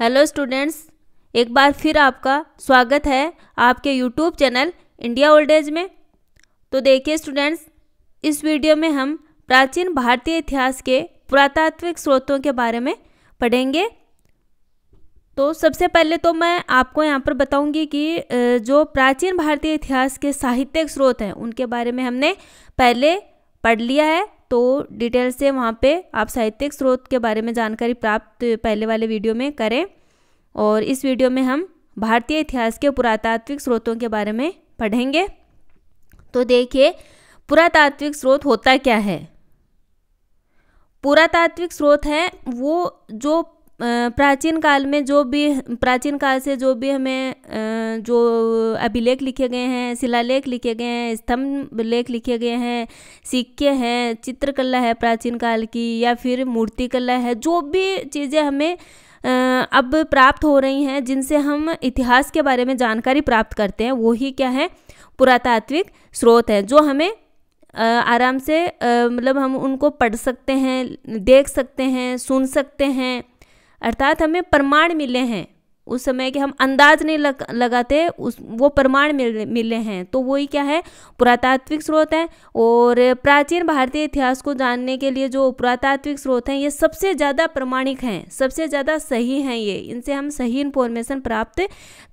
hello students एक बार फिर आपका स्वागत है आपके YouTube channel India old age में तो देखिए स्टूडेंट्स इस वीडियो में हम प्राचीन भारतीय इतिहास के पुरातात्विक स्रोतों के बारे में पढ़ेंगे तो सबसे पहले तो मैं आपको यहाँ पर बताऊंगी कि जो प्राचीन भारतीय इतिहास के साहित्यिक स्रोत हैं उनके बारे में हमने पहले पढ़ लिया है तो डिटेल से वहाँ पे आप साहित्यिक स्रोत के बारे में जानकारी प्राप्त पहले वाले वीडियो में करें और इस वीडियो में हम भारतीय इतिहास के पुरातात्विक स्रोतों के बारे में पढ़ेंगे तो देखिए पुरातात्विक स्रोत होता क्या है पुरातात्विक स्रोत है वो जो प्राचीन काल में जो भी प्राचीन काल से जो भी हमें जो अभिलेख लिखे गए हैं शिलालेख लिखे गए हैं स्तंभ लेख लिखे गए हैं सिक्के हैं चित्रकला है प्राचीन काल की या फिर मूर्तिकला है जो भी चीज़ें हमें अब प्राप्त हो रही हैं जिनसे हम इतिहास के बारे में जानकारी प्राप्त करते हैं वो ही क्या है पुरातात्विक स्रोत है जो हमें आराम से मतलब हम उनको पढ़ सकते हैं देख सकते हैं सुन सकते हैं अर्थात हमें प्रमाण मिले हैं उस समय के हम अंदाज नहीं लग, लगाते उस वो प्रमाण मिल मिले हैं तो वही क्या है पुरातात्विक स्रोत हैं और प्राचीन भारतीय इतिहास को जानने के लिए जो पुरातात्विक स्रोत हैं ये सबसे ज़्यादा प्रमाणिक हैं सबसे ज़्यादा सही हैं ये इनसे हम सही इन्फॉर्मेशन प्राप्त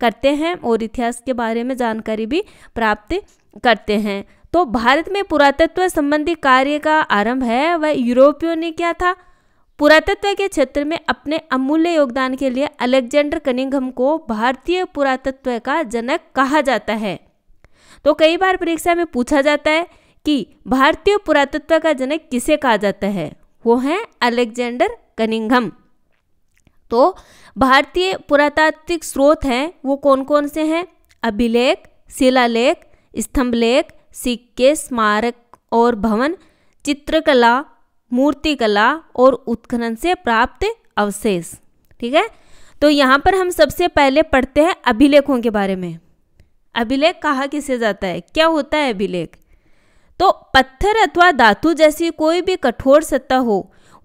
करते हैं और इतिहास के बारे में जानकारी भी प्राप्त करते हैं तो भारत में पुरातत्व संबंधी कार्य का आरंभ है वह यूरोपियों ने क्या था पुरातत्व के क्षेत्र में अपने अमूल्य योगदान के लिए अलेक्जेंडर कनिंगम को भारतीय पुरातत्व का जनक कहा जाता है तो कई बार परीक्षा में पूछा जाता है कि भारतीय पुरातत्व का जनक किसे कहा जाता है वो है अलेक्जेंडर कनिंगम तो भारतीय पुरातात्विक स्रोत हैं वो कौन कौन से हैं अभिलेख शिलालेख स्तंभलेख सिक्के स्मारक और भवन चित्रकला मूर्तिकला और उत्खनन से प्राप्त अवशेष ठीक है तो यहाँ पर हम सबसे पहले पढ़ते हैं अभिलेखों के बारे में अभिलेख कहा किसे जाता है क्या होता है अभिलेख तो पत्थर अथवा धातु जैसी कोई भी कठोर सत्ता हो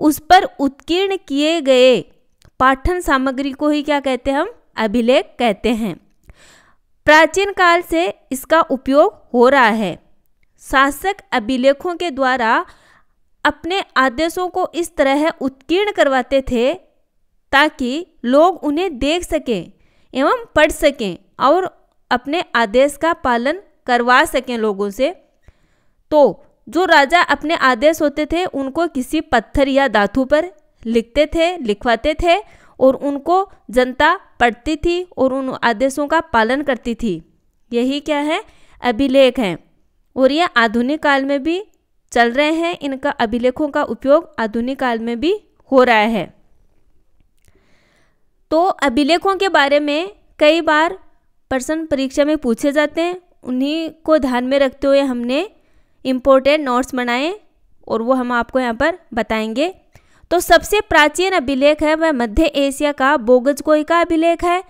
उस पर उत्कीर्ण किए गए पाठन सामग्री को ही क्या कहते हैं हम अभिलेख कहते हैं प्राचीन काल से इसका उपयोग हो रहा है शासक अभिलेखों के द्वारा अपने आदेशों को इस तरह उत्कीर्ण करवाते थे ताकि लोग उन्हें देख सकें एवं पढ़ सकें और अपने आदेश का पालन करवा सकें लोगों से तो जो राजा अपने आदेश होते थे उनको किसी पत्थर या धातु पर लिखते थे लिखवाते थे और उनको जनता पढ़ती थी और उन आदेशों का पालन करती थी यही क्या है अभिलेख हैं और यह आधुनिक काल में भी चल रहे हैं इनका अभिलेखों का उपयोग आधुनिक काल में भी हो रहा है तो अभिलेखों के बारे में कई बार प्रश्न परीक्षा में पूछे जाते हैं उन्हीं को ध्यान में रखते हुए हमने इम्पोर्टेंट नोट्स बनाए और वो हम आपको यहाँ पर बताएंगे तो सबसे प्राचीन अभिलेख है वह मध्य एशिया का बोगजगोई का अभिलेख है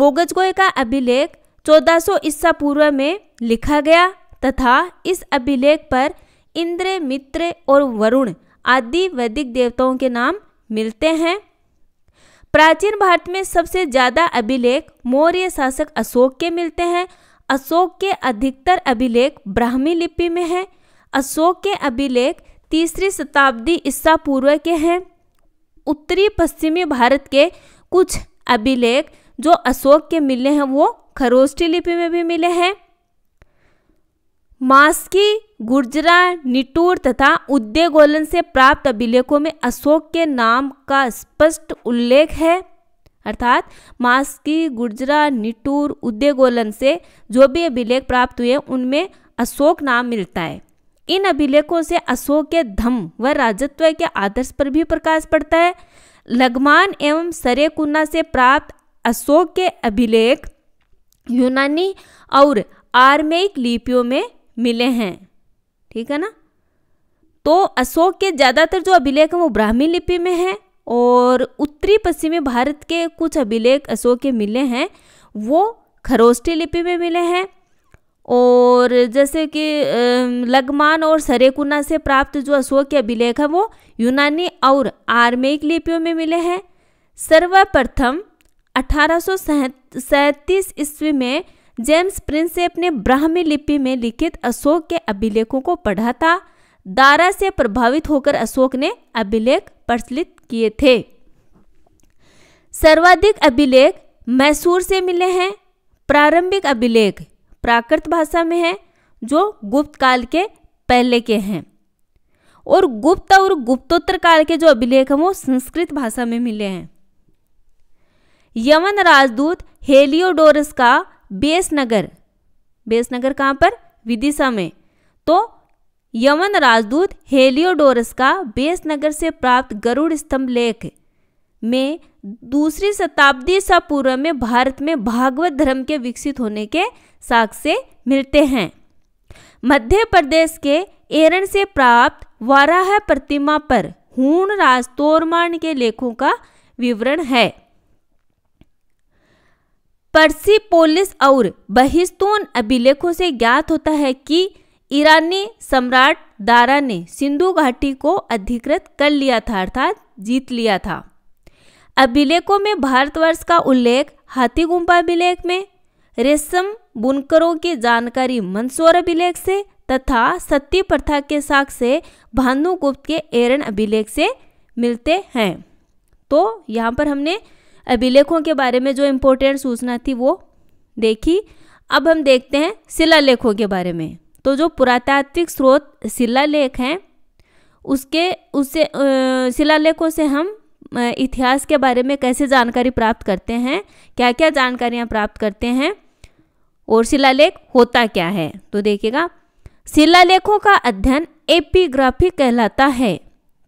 बोगजगोई का अभिलेख 1400 ईसा पूर्व में लिखा गया तथा इस अभिलेख पर इंद्र मित्र और वरुण आदि वैदिक देवताओं के नाम मिलते हैं प्राचीन भारत में सबसे ज़्यादा अभिलेख मौर्य शासक अशोक के मिलते हैं अशोक के अधिकतर अभिलेख ब्राह्मी लिपि में हैं अशोक के अभिलेख तीसरी शताब्दी ईसा पूर्व के हैं उत्तरी पश्चिमी भारत के कुछ अभिलेख जो अशोक के मिले हैं वो खरोष्टी लिपि में भी मिले हैं मास्की गुर्जरा निटूर तथा उद्योगोलन से प्राप्त अभिलेखों में अशोक के नाम का स्पष्ट उल्लेख है अर्थात मास्की गुर्जरा निटूर उद्योगोलन से जो भी अभिलेख प्राप्त हुए उनमें अशोक नाम मिलता है इन अभिलेखों से अशोक के धम व राजत्व के आदर्श पर भी प्रकाश पड़ता है लगमान एवं सरेकुना से प्राप्त अशोक के अभिलेख यूनानी और आर्मेक लिपियों में मिले हैं ठीक है ना तो अशोक के ज़्यादातर जो अभिलेख हैं वो ब्राह्मी लिपि में हैं और उत्तरी पश्चिमी भारत के कुछ अभिलेख अशोक के मिले हैं वो खरोष्टी लिपि में मिले हैं और जैसे कि लगमान और सरेकुना से प्राप्त जो अशोक के अभिलेख हैं वो यूनानी और आर्मेक लिपियों में मिले हैं सर्वप्रथम अठारह सौ ईस्वी में जेम्स प्रिंसेप ने ब्राह्मी लिपि में लिखित अशोक के अभिलेखों को पढ़ा था दारा से प्रभावित होकर अशोक ने अभिलेख प्रचलित किए थे सर्वाधिक अभिलेख मैसूर से मिले हैं प्रारंभिक अभिलेख प्राकृत भाषा में है जो गुप्त काल के पहले के हैं और गुप्त और गुप्तोत्तर काल के जो अभिलेख हैं वो संस्कृत भाषा में मिले हैं यमन राजदूत हेलियोडोरस का बेसनगर बेसनगर कहाँ पर विदिशा में तो यमन राजदूत हेलियोडोरस का बेसनगर से प्राप्त गरुड़ स्तंभ लेख में दूसरी शताब्दी सा पूर्व में भारत में भागवत धर्म के विकसित होने के साक्ष्य मिलते हैं मध्य प्रदेश के एरन से प्राप्त वाराह प्रतिमा पर हूण राज तोरमान के लेखों का विवरण है पोलिस और बहिस्तून अभिलेखों से ज्ञात होता है कि ईरानी सम्राट दारा ने सिंधु घाटी को अधिकृत कर लिया था अर्थात जीत लिया था अभिलेखों में भारतवर्ष का उल्लेख हाथी गुम्पा अभिलेख में रेशम बुनकरों की जानकारी मंदसौर अभिलेख से तथा सती प्रथा के साक्ष से भानुगुप्त के एरन अभिलेख से मिलते हैं तो यहाँ पर हमने अभिलेखों के बारे में जो इम्पोर्टेंट सूचना थी वो देखी अब हम देखते हैं शिलालेखों के बारे में तो जो पुरातात्विक स्रोत शिलालेख हैं उसके उससे शिलालेखों से हम इतिहास के बारे में कैसे जानकारी प्राप्त करते हैं क्या क्या जानकारियाँ प्राप्त करते हैं और शिलालेख होता क्या है तो देखिएगा शिलालेखों का अध्ययन एपिग्राफी कहलाता है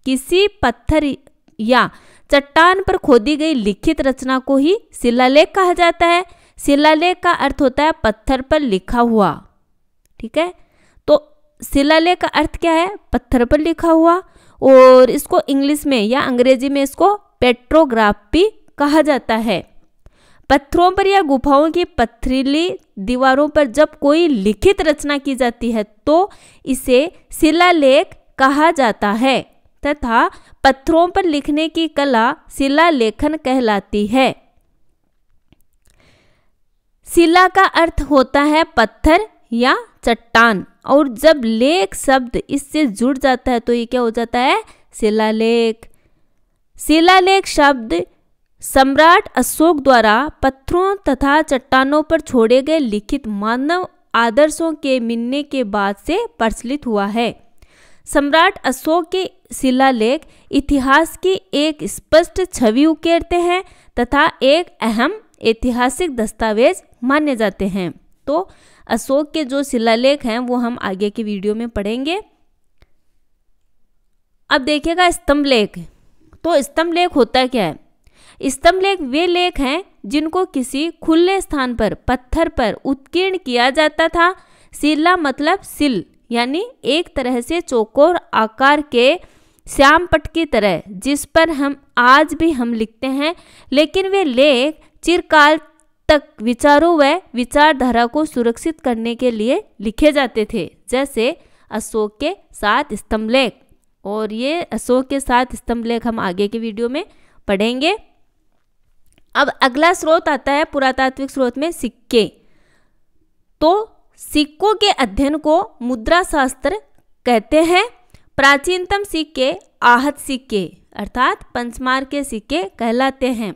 किसी पत्थर या चट्टान पर खोदी गई लिखित रचना को ही शिलालेख कहा जाता है शिलालेख का अर्थ होता है पत्थर पर लिखा हुआ ठीक है तो शिलालेख का अर्थ क्या है पत्थर पर लिखा हुआ और इसको इंग्लिश में या अंग्रेजी में इसको पेट्रोग्राफ भी कहा जाता है पत्थरों पर या गुफाओं की पथरीली दीवारों पर जब कोई लिखित रचना की जाती है तो इसे शिलालेख कहा जाता है तथा पत्थरों पर लिखने की कला शिला लेखन कहलाती है शिला का अर्थ होता है पत्थर या चट्टान और जब लेख शब्द इससे जुड़ जाता है तो ये क्या हो जाता है शिलालेख शिलालेख शब्द सम्राट अशोक द्वारा पत्थरों तथा चट्टानों पर छोड़े गए लिखित मानव आदर्शों के मिलने के बाद से प्रचलित हुआ है सम्राट अशोक के शिलालेख इतिहास की एक स्पष्ट छवि उकेरते हैं तथा एक अहम ऐतिहासिक दस्तावेज माने जाते हैं तो अशोक के जो शिलालेख हैं वो हम आगे के वीडियो में पढ़ेंगे अब देखिएगा स्तंभ लेख तो स्तंभ लेख होता क्या है स्तंभ लेख वे लेख हैं जिनको किसी खुले स्थान पर पत्थर पर उत्कीर्ण किया जाता था शिला मतलब सिल यानी एक तरह से चौकोर आकार के श्याम पट की तरह जिस पर हम आज भी हम लिखते हैं लेकिन वे लेख चिरकाल तक विचारों व विचारधारा को सुरक्षित करने के लिए लिखे जाते थे जैसे अशोक के सात स्तंभ लेख और ये अशोक के सात स्तंभ लेख हम आगे के वीडियो में पढ़ेंगे अब अगला स्रोत आता है पुरातात्विक स्रोत में सिक्के तो सिक्कों के अध्ययन को मुद्रा शास्त्र कहते हैं प्राचीनतम सिक्के आहत सिक्के अर्थात पंचमार के सिक्के कहलाते हैं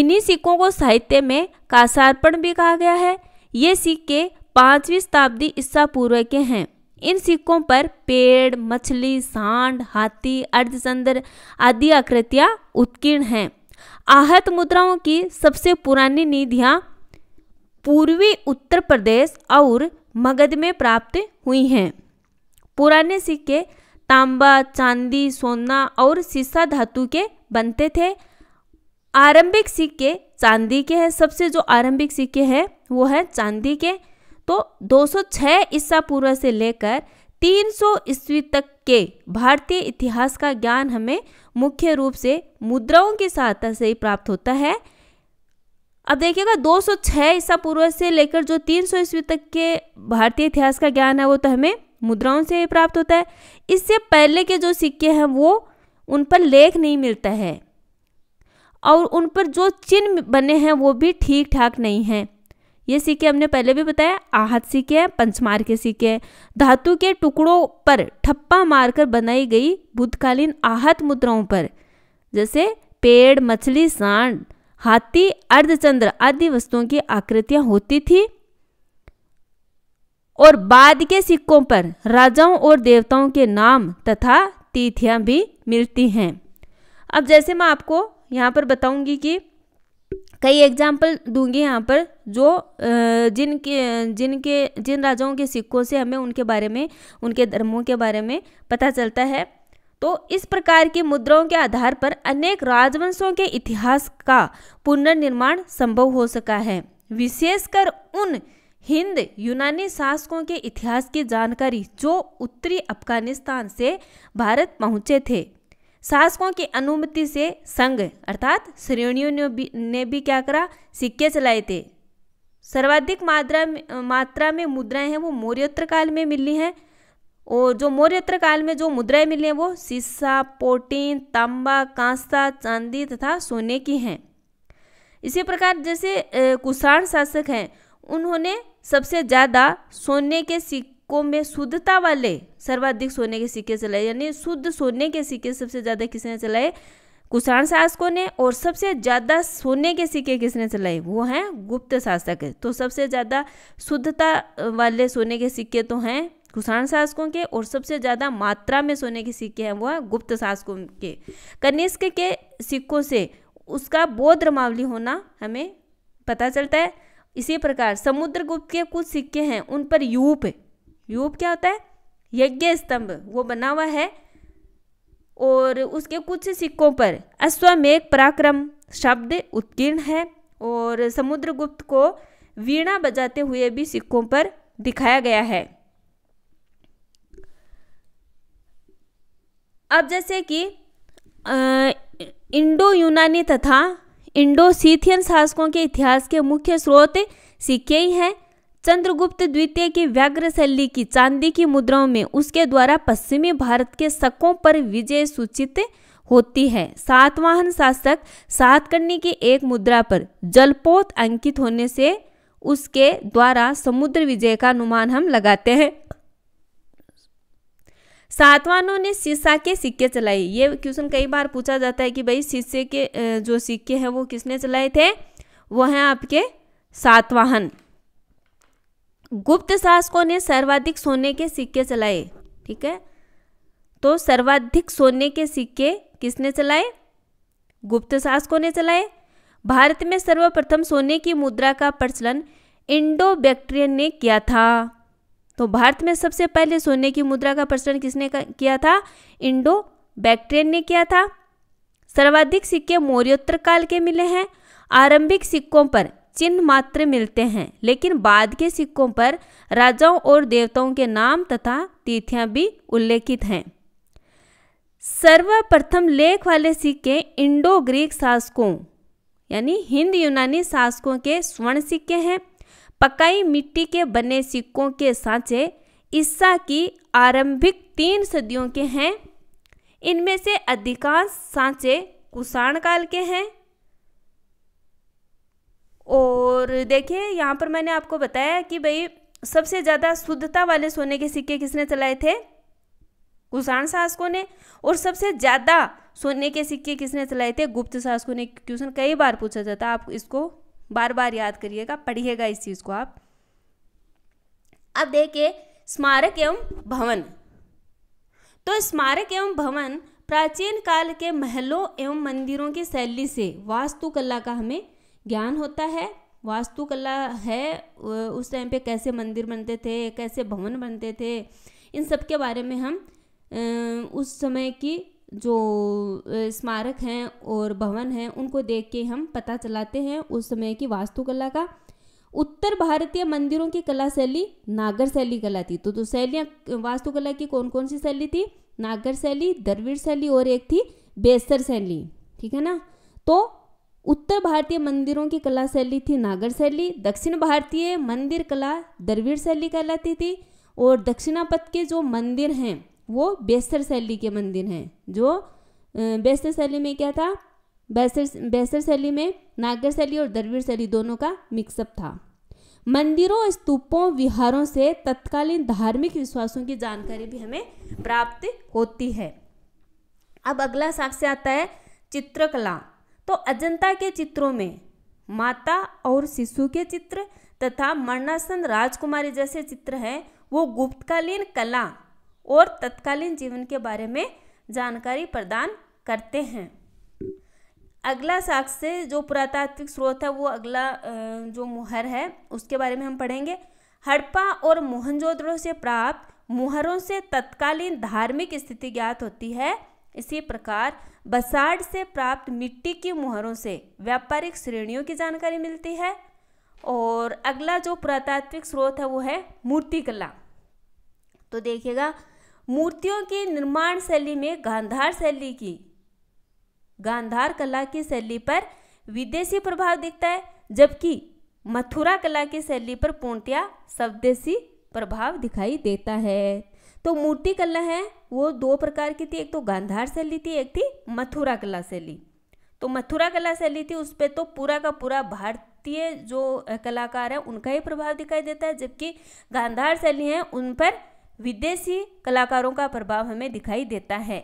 इन्हीं सिक्कों को साहित्य में कासार्पण भी कहा गया है ये सिक्के पाँचवीं शताब्दी ईस्सा पूर्व के हैं इन सिक्कों पर पेड़ मछली सांड हाथी अर्धचंद्र आदि आकृतियाँ उत्कीर्ण हैं आहत मुद्राओं की सबसे पुरानी निधियाँ पूर्वी उत्तर प्रदेश और मगध में प्राप्त हुई हैं पुराने सिक्के तांबा चांदी सोना और सीसा धातु के बनते थे आरंभिक सिक्के चांदी के हैं सबसे जो आरंभिक सिक्के हैं वो है चांदी के तो 206 ईसा पूर्व से लेकर 300 ईस्वी तक के भारतीय इतिहास का ज्ञान हमें मुख्य रूप से मुद्राओं की सहायता से ही प्राप्त होता है अब देखिएगा 206 ईसा पूर्व से लेकर जो 300 ईस्वी तक के भारतीय इतिहास का ज्ञान है वो तो हमें मुद्राओं से प्राप्त होता है इससे पहले के जो सिक्के हैं वो उन पर लेख नहीं मिलता है और उन पर जो चिन्ह बने हैं वो भी ठीक ठाक नहीं हैं ये सिक्के हमने पहले भी बताया आहत सिक्के हैं पंचमार के सिक्के हैं धातु के टुकड़ों पर ठप्पा मारकर बनाई गई भूतकालीन आहत मुद्राओं पर जैसे पेड़ मछली सांड हाथी अर्धचंद्र आदि वस्तुओं की आकृतियां होती थी और बाद के सिक्कों पर राजाओं और देवताओं के नाम तथा तिथियां भी मिलती हैं अब जैसे मैं आपको यहाँ पर बताऊंगी कि कई एग्जाम्पल दूंगी यहाँ पर जो जिनके जिनके जिन राजाओं के सिक्कों से हमें उनके बारे में उनके धर्मों के बारे में पता चलता है तो इस प्रकार की मुद्राओं के आधार पर अनेक राजवंशों के इतिहास का पुनर्निर्माण संभव हो सका है विशेषकर उन हिंद यूनानी शासकों के इतिहास की जानकारी जो उत्तरी अफगानिस्तान से भारत पहुंचे थे शासकों की अनुमति से संघ अर्थात श्रेणियों ने भी ने भी क्या करा सिक्के चलाए थे सर्वाधिक मात्रा मात्रा में मुद्राएं हैं वो मौर्योत्तर काल में मिली हैं और जो मौर्यत्र काल में जो मुद्राएं मिली हैं वो सीसा पोटीन तांबा कांसा चांदी तथा सोने की हैं इसी प्रकार जैसे कुषाण शासक हैं उन्होंने सबसे ज़्यादा सोने के सिक्कों में शुद्धता वाले सर्वाधिक सोने के सिक्के चलाए यानी शुद्ध सोने के सिक्के सबसे ज़्यादा किसने चलाए कुषाण शासकों ने और सबसे ज़्यादा सोने के सिक्के किसने चलाए वो हैं गुप्त शासक तो सबसे ज़्यादा शुद्धता वाले सोने के सिक्के तो हैं कुषाण शासकों के और सबसे ज़्यादा मात्रा में सोने के सिक्के हैं वह गुप्त शासकों के कनिष्क के सिक्कों से उसका बौद्ध रमावली होना हमें पता चलता है इसी प्रकार समुद्रगुप्त के कुछ सिक्के हैं उन पर यूप यूप क्या होता है यज्ञ स्तंभ वो बना हुआ है और उसके कुछ सिक्कों पर अश्वमेघ पराक्रम शब्द उत्कीर्ण है और समुद्रगुप्त को वीणा बजाते हुए भी सिक्कों पर दिखाया गया है अब जैसे कि इंडो यूनानी तथा इंडो सीथियन शासकों के इतिहास के मुख्य स्रोत सिक्के ही हैं चंद्रगुप्त द्वितीय की व्याघ्र शैली की चांदी की मुद्राओं में उसके द्वारा पश्चिमी भारत के शकों पर विजय सूचित होती है सातवाहन शासक सातकर्णी की एक मुद्रा पर जलपोत अंकित होने से उसके द्वारा समुद्र विजय का अनुमान हम लगाते हैं सातवानों ने शीशा के सिक्के चलाए ये क्वेश्चन कई बार पूछा जाता है कि भाई शीशे के जो सिक्के हैं वो किसने चलाए थे वो हैं आपके सातवाहन गुप्त शासकों ने सर्वाधिक सोने के सिक्के चलाए ठीक है तो सर्वाधिक सोने के सिक्के किसने चलाए गुप्त शासकों ने चलाए भारत में सर्वप्रथम सोने की मुद्रा का प्रचलन इंडो बैक्ट्रियन ने किया था तो भारत में सबसे पहले सोने की मुद्रा का प्रचलन किसने किया था इंडो बैक्ट्रियन ने किया था सर्वाधिक सिक्के मौर्योत्तर काल के मिले हैं आरंभिक सिक्कों पर चिन्ह मात्र मिलते हैं लेकिन बाद के सिक्कों पर राजाओं और देवताओं के नाम तथा तिथियां भी उल्लेखित हैं सर्वप्रथम लेख वाले सिक्के इंडो ग्रीक शासकों यानी हिंद यूनानी शासकों के स्वर्ण सिक्के हैं पकाई मिट्टी के बने सिक्कों के सांचे ईसा की आरंभिक तीन सदियों के हैं इनमें से अधिकांश सांचे कुषाण काल के हैं और देखिए यहाँ पर मैंने आपको बताया कि भाई सबसे ज़्यादा शुद्धता वाले सोने के सिक्के किसने चलाए थे कुषाण शासकों ने और सबसे ज़्यादा सोने के सिक्के किसने चलाए थे गुप्त शासकों ने क्वेश्चन कई बार पूछा जाता आप इसको बार बार याद करिएगा पढ़िएगा इस चीज़ को आप अब देखिए स्मारक एवं भवन तो स्मारक एवं भवन प्राचीन काल के महलों एवं मंदिरों की शैली से वास्तुकला का हमें ज्ञान होता है वास्तुकला है उस टाइम पे कैसे मंदिर बनते थे कैसे भवन बनते थे इन सब के बारे में हम उस समय की जो स्मारक हैं और भवन हैं उनको देख के हम पता चलाते हैं उस समय की वास्तुकला का उत्तर भारतीय मंदिरों की कला शैली नागर शैली कला थी तो तो शैलियाँ वास्तुकला की कौन कौन सी शैली थी नागर शैली दरवीर शैली और एक थी बेसर शैली ठीक है ना तो उत्तर भारतीय मंदिरों की कला शैली थी नागर शैली दक्षिण भारतीय मंदिर कला दरवीर शैली कहलाती थी और दक्षिणापथ के जो मंदिर हैं वो बेस्तर शैली के मंदिर हैं जो बेस्तर शैली में क्या था बेस्तर बेस्तर शैली में नागर शैली और द्रविड़ शैली दोनों का मिक्सअप था मंदिरों स्तूपों विहारों से तत्कालीन धार्मिक विश्वासों की जानकारी भी हमें प्राप्त होती है अब अगला साक्ष्य आता है चित्रकला तो अजंता के चित्रों में माता और शिशु के चित्र तथा मरणासन राजकुमारी जैसे चित्र हैं वो गुप्तकालीन कला और तत्कालीन जीवन के बारे में जानकारी प्रदान करते हैं अगला साक्ष्य जो पुरातात्विक स्रोत है वो अगला जो मुहर है उसके बारे में हम पढ़ेंगे हड़प्पा और मोहनजोदड़ो से प्राप्त मुहरों से तत्कालीन धार्मिक स्थिति ज्ञात होती है इसी प्रकार बसाड से प्राप्त मिट्टी की मुहरों से व्यापारिक श्रेणियों की जानकारी मिलती है और अगला जो पुरातात्विक स्रोत है वो है मूर्तिकला तो देखिएगा मूर्तियों की निर्माण शैली में गांधार शैली की गांधार कला की शैली पर विदेशी प्रभाव दिखता है जबकि मथुरा कला की शैली पर पूर्णतया स्वदेशी प्रभाव दिखाई देता है तो मूर्ति कला है वो दो प्रकार की थी एक तो गांधार शैली थी एक थी मथुरा कला शैली तो मथुरा कला शैली थी उस पर तो पूरा का पूरा भारतीय जो कलाकार है उनका ही प्रभाव दिखाई देता है जबकि गांधार शैली है उन पर विदेशी कलाकारों का प्रभाव हमें दिखाई देता है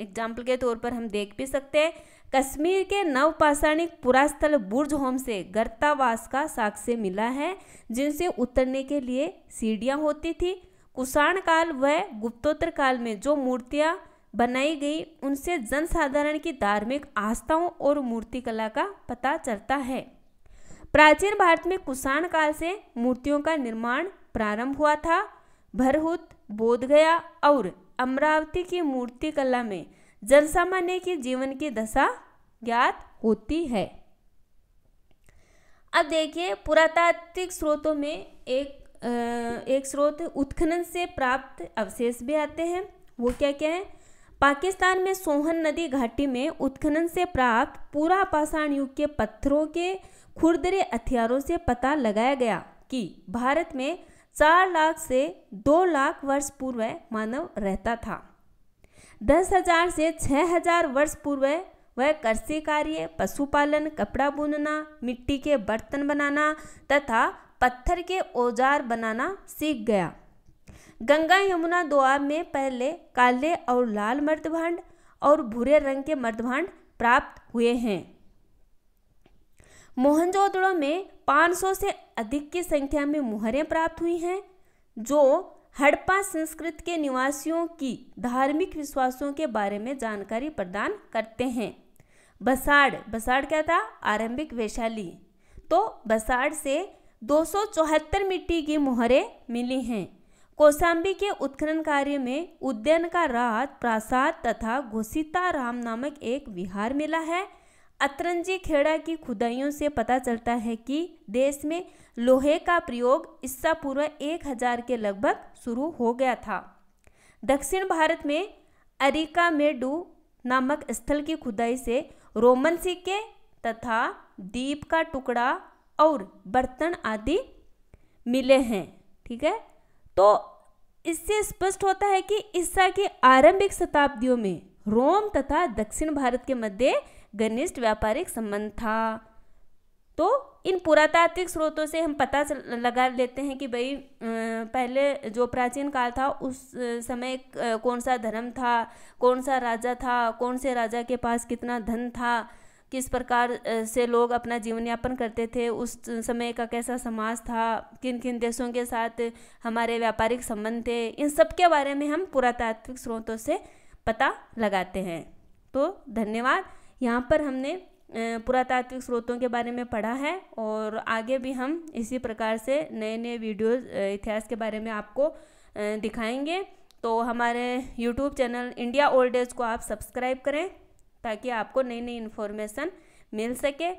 एग्जाम्पल के तौर पर हम देख भी सकते हैं कश्मीर के नवपाषाणिक पुरास्थल बुर्ज होम से गर्तावास का साक्ष्य मिला है जिनसे उतरने के लिए सीढ़ियाँ होती थी कुषाण काल व गुप्तोत्तर काल में जो मूर्तियाँ बनाई गई उनसे जनसाधारण की धार्मिक आस्थाओं और मूर्तिकला का पता चलता है प्राचीन भारत में कुषाण काल से मूर्तियों का निर्माण प्रारंभ हुआ था भरहुत बोधगया और अमरावती की मूर्ति कला में जनसामान्य के जीवन की दशा ज्ञात होती है अब देखिए पुरातात्विक स्रोतों में एक एक स्रोत उत्खनन से प्राप्त अवशेष भी आते हैं वो क्या क्या है पाकिस्तान में सोहन नदी घाटी में उत्खनन से प्राप्त पूरा पाषाण युग के पत्थरों के खुरदरे हथियारों से पता लगाया गया कि भारत में चार लाख से दो लाख वर्ष पूर्व मानव रहता था दस हजार से छः हजार वर्ष पूर्व वह कृषि कार्य पशुपालन कपड़ा बुनना मिट्टी के बर्तन बनाना तथा पत्थर के औजार बनाना सीख गया गंगा यमुना दोआब में पहले काले और लाल मर्दभांड और भूरे रंग के मर्दभांड प्राप्त हुए हैं मोहनजोदड़ो में 500 से अधिक की संख्या में मुहरें प्राप्त हुई हैं जो हड़प्पा संस्कृत के निवासियों की धार्मिक विश्वासों के बारे में जानकारी प्रदान करते हैं बसाड़ बसाड़ क्या था आरंभिक वैशाली तो बसाड़ से दो मिट्टी की मोहरें मिली हैं कोसाम्बी के उत्खनन कार्य में उद्यन का रात प्रासाद तथा घोषिता राम नामक एक विहार मिला है अतरंजी खेड़ा की खुदाइयों से पता चलता है कि देश में लोहे का प्रयोग ईसा पूर्व एक हजार के लगभग शुरू हो गया था दक्षिण भारत में अरिका मेडू नामक स्थल की खुदाई से रोमन सिक्के तथा दीप का टुकड़ा और बर्तन आदि मिले हैं ठीक है तो इससे स्पष्ट होता है कि ईस्सा के आरंभिक शताब्दियों में रोम तथा दक्षिण भारत के मध्य घनिष्ठ व्यापारिक संबंध था तो इन पुरातात्विक स्रोतों से हम पता लगा लेते हैं कि भाई पहले जो प्राचीन काल था उस समय कौन सा धर्म था कौन सा राजा था कौन से राजा के पास कितना धन था किस प्रकार से लोग अपना जीवन यापन करते थे उस समय का कैसा समाज था किन किन देशों के साथ हमारे व्यापारिक संबंध थे इन सब के बारे में हम पुरातात्विक स्रोतों से पता लगाते हैं तो धन्यवाद यहाँ पर हमने पुरातात्विक स्रोतों के बारे में पढ़ा है और आगे भी हम इसी प्रकार से नए नए वीडियोस इतिहास के बारे में आपको दिखाएंगे तो हमारे YouTube channel India old age को आप सब्सक्राइब करें ताकि आपको नई नई इन्फॉर्मेशन मिल सके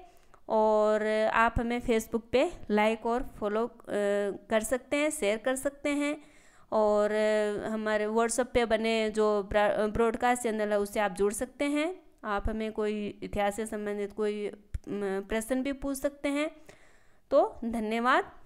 और आप हमें फेसबुक पे लाइक और फॉलो कर सकते हैं शेयर कर सकते हैं और हमारे व्हाट्सएप पे बने जो ब्रॉडकास्ट चैनल है उससे आप जुड़ सकते हैं आप हमें कोई इतिहास से संबंधित कोई प्रश्न भी पूछ सकते हैं तो धन्यवाद